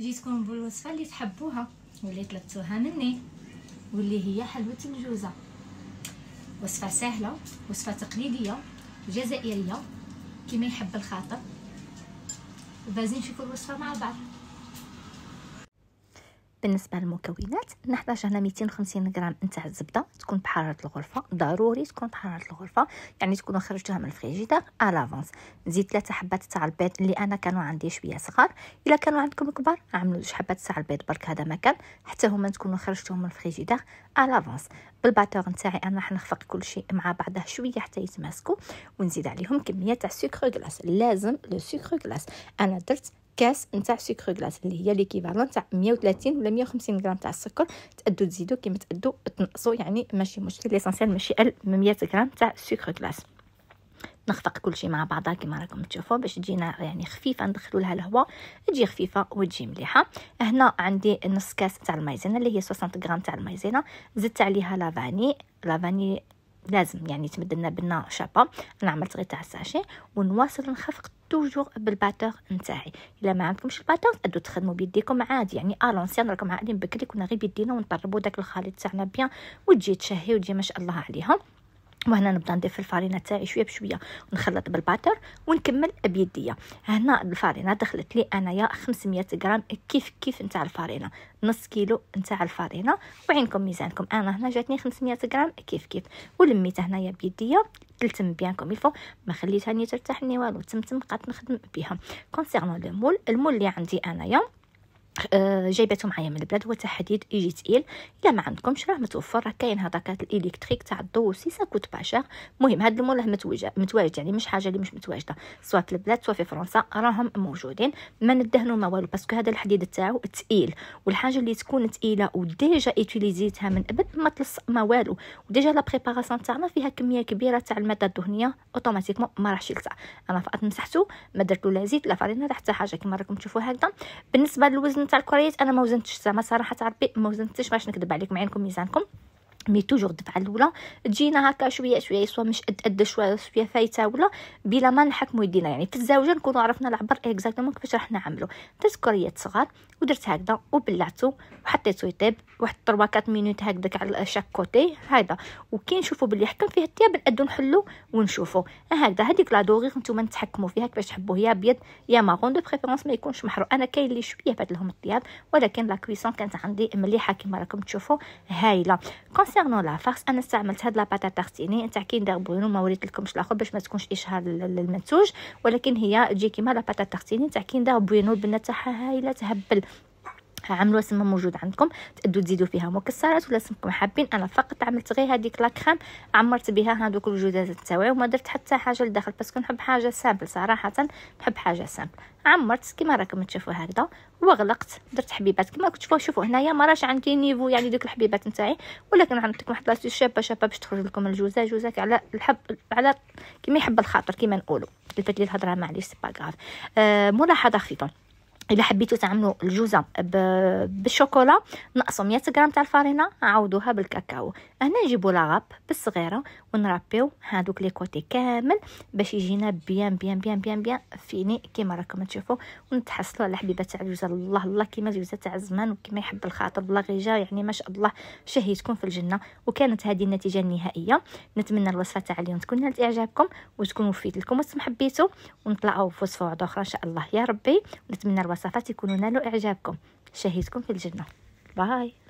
جيتكم بالوصفه اللي تحبوها واللي طلبتوها مني واللي هي حلوه الجوزه وصفه سهله وصفه تقليديه جزائريه كما يحب الخاطر بازين نشوفوا الوصفه مع بعض بالنسبه للمكونات نحتاج هنا 250 غرام نتاع الزبده تكون بحراره الغرفه ضروري تكون بحراره الغرفه يعني تكون خرجتوها من الفريجيدير الافونس نزيد ثلاثه حبات تاع البيض اللي انا كانوا عندي شويه صغار الا كانوا عندكم كبار عملوا جوج حبات تاع البيض برك هذا ما كان حتى هما تكونوا خرجتهم من الفريجيدير الافونس بالباتور نتاعي انا راح نخفق كل شيء مع بعضه شويه حتى يتماسكوا ونزيد عليهم كميه تاع السكر كلاص لازم لو سكر كلاص انا درت كاس نتاع سكر غلاس اللي هي ليكيفالون تاع 130 ولا 150 غرام تاع السكر تادو تزيدو كيما تادو تنقصو يعني ماشي مشكل ليسونسيال ماشي 100 غرام تاع سكر غلاس نخفق كل شيء مع بعضها كما راكم تشوفوا باش تجينا يعني خفيفه ندخلوا لها الهواء تجي خفيفه وتجي مليحه هنا عندي نص كاس تاع المايزينا اللي هي 60 غرام تاع المايزينا زدت عليها لافاني لافاني لازم يعني تمدلنا بنا شابه انا عملت غير تاع الساشي ونواصل نخفق توجور بالباتور نتاعي الا ما عندكمش الباتور تقدروا تخدموا بيديكم عادي يعني الونسيان آه، راكم عاديين بكري كنا غير بيدينا ونطربوا داك الخليط تاعنا بيان وتجي تشهي وتجي ما شاء الله عليها وهنا نبدا نضيف الفرينه تاعي شويه بشويه ونخلط بالباتر ونكمل بيديا هنا الفرينه دخلت لي انايا 500 غرام كيف كيف نتاع الفرينه نص كيلو نتاع الفرينه وعينكم ميزانكم انا هنا جاتني 500 غرام كيف كيف ولميت هنايا بيديا تلتم بيان كوم الفو ما خليتها ني ترتاح ني والو تمتم بقات نخدم بها كونسيرنون لو مول المول اللي عندي انايا آه، جايبته معايا من البلاد هو تحديد يجي تقيل الا ما عندكمش راه متوفر راه كاين هذاك الالكتريك تاع الضو سي ساكوت باشا المهم هاد المول راه متواجد يعني مش حاجه اللي مش متواجده سواء في البلاد سواء في فرنسا راهم موجودين ما ندهنوا ما والو باسكو هذا الحديد تاعو تقيل والحاجه اللي تكون تقيله وديجا اتيليزيتها من قبل ما تلصق ما والو وديجا لا بريباراسيون تاعنا فيها كميه كبيره تاع الماده الدهنيه اوتوماتيكمون ما راحش يلصق انا فقط مسحته ما درت لا زيت لا فرينه لا حتى حاجه كما راكم تشوفوا هكذا بالنسبه للوزن تاع الكريات انا ما وزنتش زعما صراحه ربي ما وزنتش باش نكذب عليكم عينكم ميزانكم مي توجور الدفعه الاولى تجينا هكا شويه شويه سوا مش قد قد شويه شويه فايته ولا بلا ما نحكموا يدينا يعني في الزاوجه نكونوا عرفنا العبر اكزاكتومون كيفاش راح نعملو درت كريات صغار ودرت هكذا وبلعته وحطيته يطيب واحد 3 4 مينوت هكذاك على شاك كوتي هذا وكي نشوفوا باللي حكم فيه الثياب نقدو نحلو ونشوفوا هكذا هذيك لا دوغي نتوما نتحكموا فيها كيفاش تحبوه يا ابيض يا ماغون دو بريفيرونس ما يكونش محرو انا كاين اللي شويه فات لهم الطياب ولكن لا كويسون كانت عندي مليحه كما راكم تشوفوا هايله كونسيرن كونسيرنون لا فارس انا استعملت هاد لاباتا تارتيني تاع كي ندير بوينو ما وريت لكمش الاخر باش ما تكونش اشهار للمنتوج ولكن هي تجي كيما لاباتا تارتيني تاع كي ندير بوينو البنه تاعها هايله تهبل عملوا سما موجود عندكم تقدوا تزيدوا فيها مكسرات ولا سمكم حابين انا فقط عملت غير هذيك لاكريم عمرت بها هذوك الجداد تاعي وما درت حتى حاجه لداخل باسكو نحب حاجه سامبل صراحه نحب حاجه سامبل عمرت كما راكم تشوفوا هكذا وغلقت درت حبيبات كما تشوفوا شوفوا هنايا ما راش عندي نيفو يعني دوك الحبيبات نتاعي ولكن لكم واحد لاستيس شابه شابه باش تخرج لكم الجوزه جوزاك على الحب على كما يحب الخاطر كما نقولوا كلفت لي الهضره معليش سي با غاف آه ملاحظه خفيفه الا حبيتو تعملوا الجوزه بالشوكولا نقصوا 100 غرام تاع الفرينه عوضوها بالكاكاو هنا نجيبوا لاغاب بالصغيره ونرابيو هادوك لي كوتي كامل باش يجينا بيان بيان بيان بيان بيان فيني كيما راكم تشوفوا ونتحصلوا على حبيبه تاع الجوزه الله الله كيما الجوزه تاع زمان وكيما يحب الخاطر الله غيجا يعني ما شاء الله شهيتكم في الجنه وكانت هذه النتيجه النهائيه نتمنى الوصفه تاع اليوم تكون نالت اعجابكم وتكون مفيد لكم وتم حبيتو ونطلعوا في وصفه واحده اخرى ان شاء الله يا ربي نتمنى الوصفة وصفات يكونوا نالوا إعجابكم شهيتكم في الجنة باي